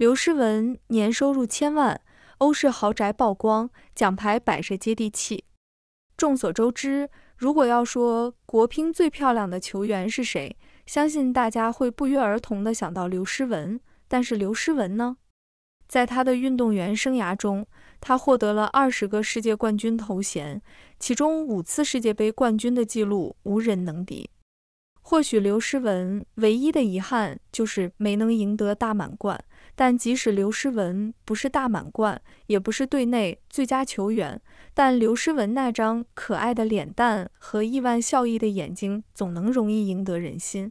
刘诗雯年收入千万，欧式豪宅曝光，奖牌摆设接地气。众所周知，如果要说国乒最漂亮的球员是谁，相信大家会不约而同地想到刘诗雯。但是刘诗雯呢？在他的运动员生涯中，他获得了二十个世界冠军头衔，其中五次世界杯冠军的记录无人能敌。或许刘诗雯唯一的遗憾就是没能赢得大满贯，但即使刘诗雯不是大满贯，也不是队内最佳球员，但刘诗雯那张可爱的脸蛋和亿万笑意的眼睛，总能容易赢得人心。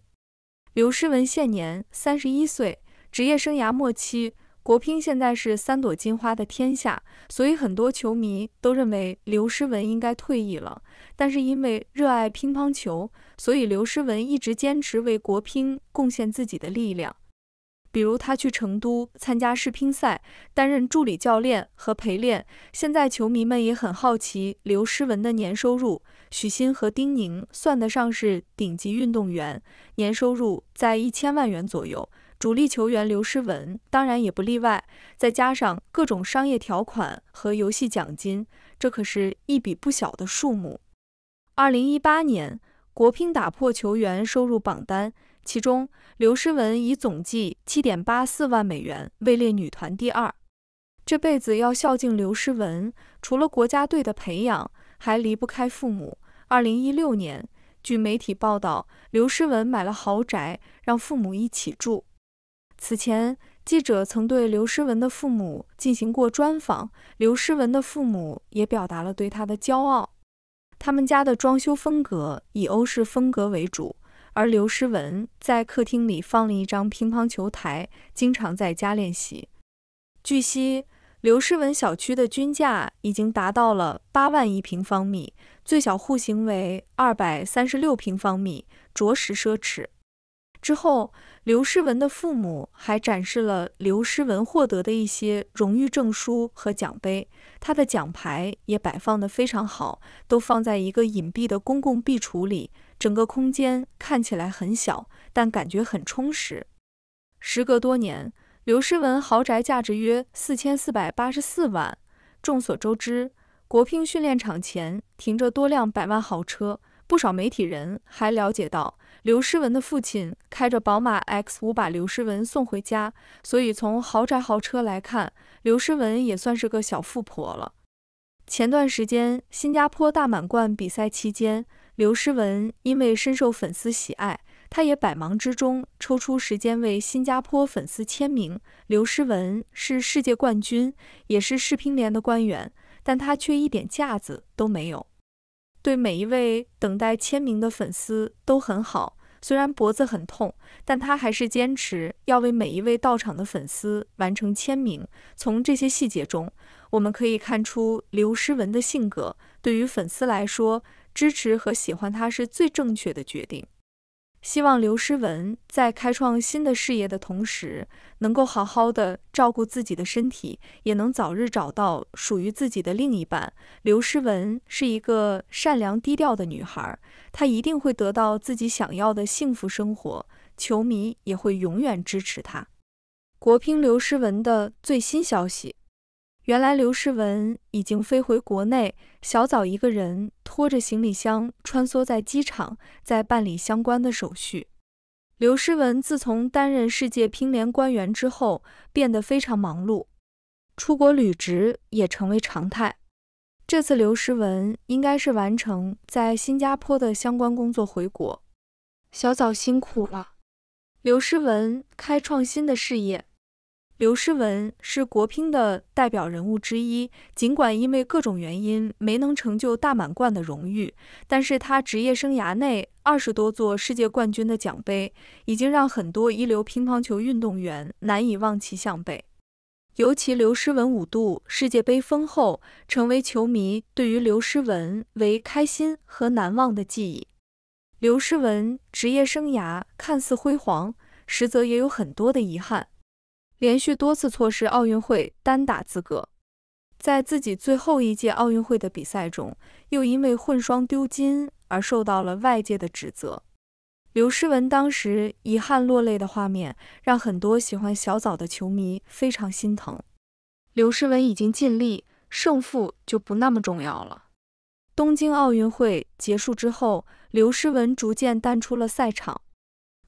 刘诗雯现年三十一岁，职业生涯末期。国乒现在是三朵金花的天下，所以很多球迷都认为刘诗雯应该退役了。但是因为热爱乒乓球，所以刘诗雯一直坚持为国乒贡献自己的力量。比如他去成都参加世乒赛，担任助理教练和陪练。现在球迷们也很好奇刘诗雯的年收入。许昕和丁宁算得上是顶级运动员，年收入在一千万元左右。主力球员刘诗雯当然也不例外，再加上各种商业条款和游戏奖金，这可是一笔不小的数目。二零一八年国乒打破球员收入榜单，其中刘诗雯以总计七点八四万美元位列女团第二。这辈子要孝敬刘诗雯，除了国家队的培养，还离不开父母。二零一六年，据媒体报道，刘诗雯买了豪宅，让父母一起住。此前，记者曾对刘诗文的父母进行过专访，刘诗文的父母也表达了对他的骄傲。他们家的装修风格以欧式风格为主，而刘诗文在客厅里放了一张乒乓球台，经常在家练习。据悉，刘诗文小区的均价已经达到了八万一平方米，最小户型为二百三十六平方米，着实奢侈。之后，刘诗雯的父母还展示了刘诗雯获得的一些荣誉证书和奖杯，她的奖牌也摆放的非常好，都放在一个隐蔽的公共壁橱里。整个空间看起来很小，但感觉很充实。时隔多年，刘诗雯豪宅价值约四千四百八十四万。众所周知，国乒训练场前停着多辆百万豪车，不少媒体人还了解到。刘诗雯的父亲开着宝马 X5 把刘诗雯送回家，所以从豪宅豪车来看，刘诗雯也算是个小富婆了。前段时间，新加坡大满贯比赛期间，刘诗雯因为深受粉丝喜爱，她也百忙之中抽出时间为新加坡粉丝签名。刘诗雯是世界冠军，也是世乒联的官员，但她却一点架子都没有。对每一位等待签名的粉丝都很好，虽然脖子很痛，但他还是坚持要为每一位到场的粉丝完成签名。从这些细节中，我们可以看出刘诗雯的性格。对于粉丝来说，支持和喜欢他是最正确的决定。希望刘诗雯在开创新的事业的同时，能够好好的照顾自己的身体，也能早日找到属于自己的另一半。刘诗雯是一个善良低调的女孩，她一定会得到自己想要的幸福生活，球迷也会永远支持她。国乒刘诗雯的最新消息。原来刘诗文已经飞回国内，小枣一个人拖着行李箱穿梭在机场，在办理相关的手续。刘诗文自从担任世界乒联官员之后，变得非常忙碌，出国履职也成为常态。这次刘诗文应该是完成在新加坡的相关工作回国，小枣辛苦了。刘诗文开创新的事业。刘诗雯是国乒的代表人物之一，尽管因为各种原因没能成就大满贯的荣誉，但是她职业生涯内二十多座世界冠军的奖杯，已经让很多一流乒乓球运动员难以望其项背。尤其刘诗雯五度世界杯封后，成为球迷对于刘诗雯为开心和难忘的记忆。刘诗雯职业生涯看似辉煌，实则也有很多的遗憾。连续多次错失奥运会单打资格，在自己最后一届奥运会的比赛中，又因为混双丢金而受到了外界的指责。刘诗雯当时遗憾落泪的画面，让很多喜欢小枣的球迷非常心疼。刘诗雯已经尽力，胜负就不那么重要了。东京奥运会结束之后，刘诗雯逐渐淡出了赛场。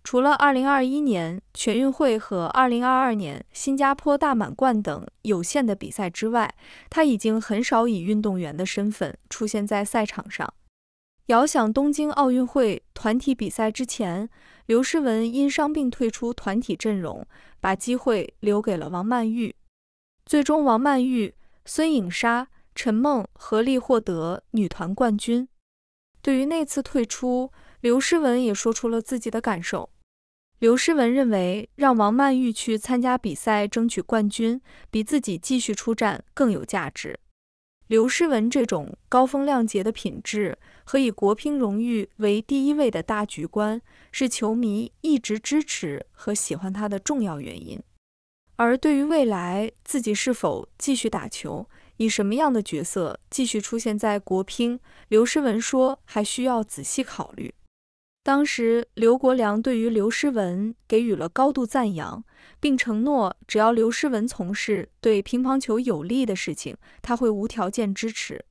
除了2021年全运会和2022年新加坡大满贯等有限的比赛之外，他已经很少以运动员的身份出现在赛场上。遥想东京奥运会团体比赛之前，刘诗雯因伤病退出团体阵容，把机会留给了王曼玉。最终，王曼玉、孙颖莎、陈梦合力获得女团冠军。对于那次退出，刘诗雯也说出了自己的感受。刘诗雯认为，让王曼玉去参加比赛争取冠军，比自己继续出战更有价值。刘诗雯这种高风亮节的品质和以国乒荣誉为第一位的大局观，是球迷一直支持和喜欢她的重要原因。而对于未来自己是否继续打球，以什么样的角色继续出现在国乒，刘诗雯说还需要仔细考虑。当时，刘国梁对于刘诗雯给予了高度赞扬，并承诺只要刘诗雯从事对乒乓球有利的事情，他会无条件支持。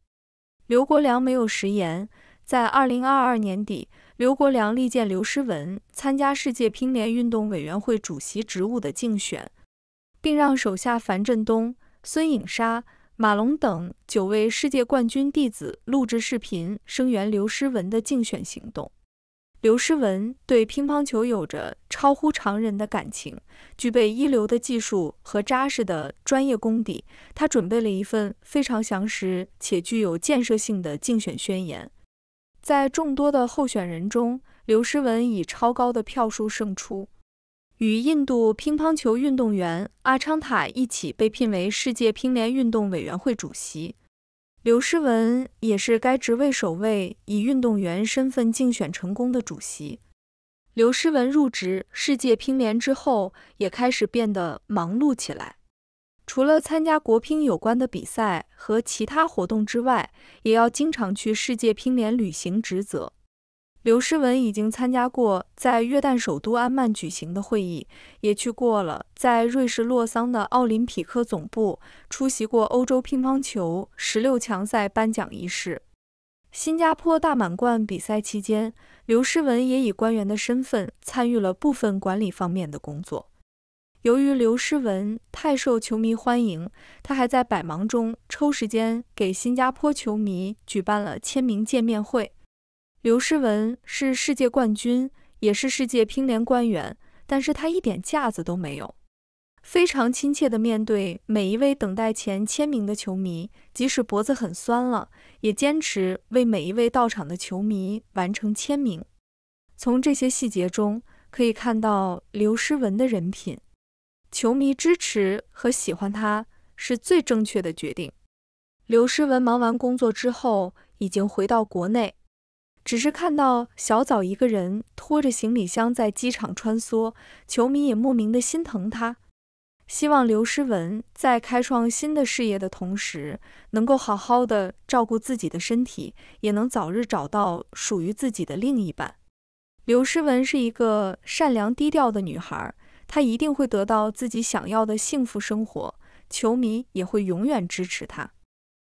刘国梁没有食言，在二零二二年底，刘国梁力荐刘诗雯参加世界乒联运动委员会主席职务的竞选，并让手下樊振东、孙颖莎、马龙等九位世界冠军弟子录制视频声援刘诗雯的竞选行动。刘诗雯对乒乓球有着超乎常人的感情，具备一流的技术和扎实的专业功底。她准备了一份非常详实且具有建设性的竞选宣言。在众多的候选人中，刘诗雯以超高的票数胜出，与印度乒乓球运动员阿昌塔一起被聘为世界乒联运动委员会主席。刘诗雯也是该职位首位以运动员身份竞选成功的主席。刘诗雯入职世界乒联之后，也开始变得忙碌起来，除了参加国乒有关的比赛和其他活动之外，也要经常去世界乒联履行职责。刘诗雯已经参加过在约旦首都安曼举行的会议，也去过了在瑞士洛桑的奥林匹克总部出席过欧洲乒乓球十六强赛颁奖仪式。新加坡大满贯比赛期间，刘诗雯也以官员的身份参与了部分管理方面的工作。由于刘诗雯太受球迷欢迎，她还在百忙中抽时间给新加坡球迷举办了签名见面会。刘诗雯是世界冠军，也是世界乒联官员，但是她一点架子都没有，非常亲切地面对每一位等待前签名的球迷，即使脖子很酸了，也坚持为每一位到场的球迷完成签名。从这些细节中，可以看到刘诗雯的人品。球迷支持和喜欢她是最正确的决定。刘诗雯忙完工作之后，已经回到国内。只是看到小枣一个人拖着行李箱在机场穿梭，球迷也莫名的心疼他。希望刘诗雯在开创新的事业的同时，能够好好的照顾自己的身体，也能早日找到属于自己的另一半。刘诗雯是一个善良低调的女孩，她一定会得到自己想要的幸福生活，球迷也会永远支持她。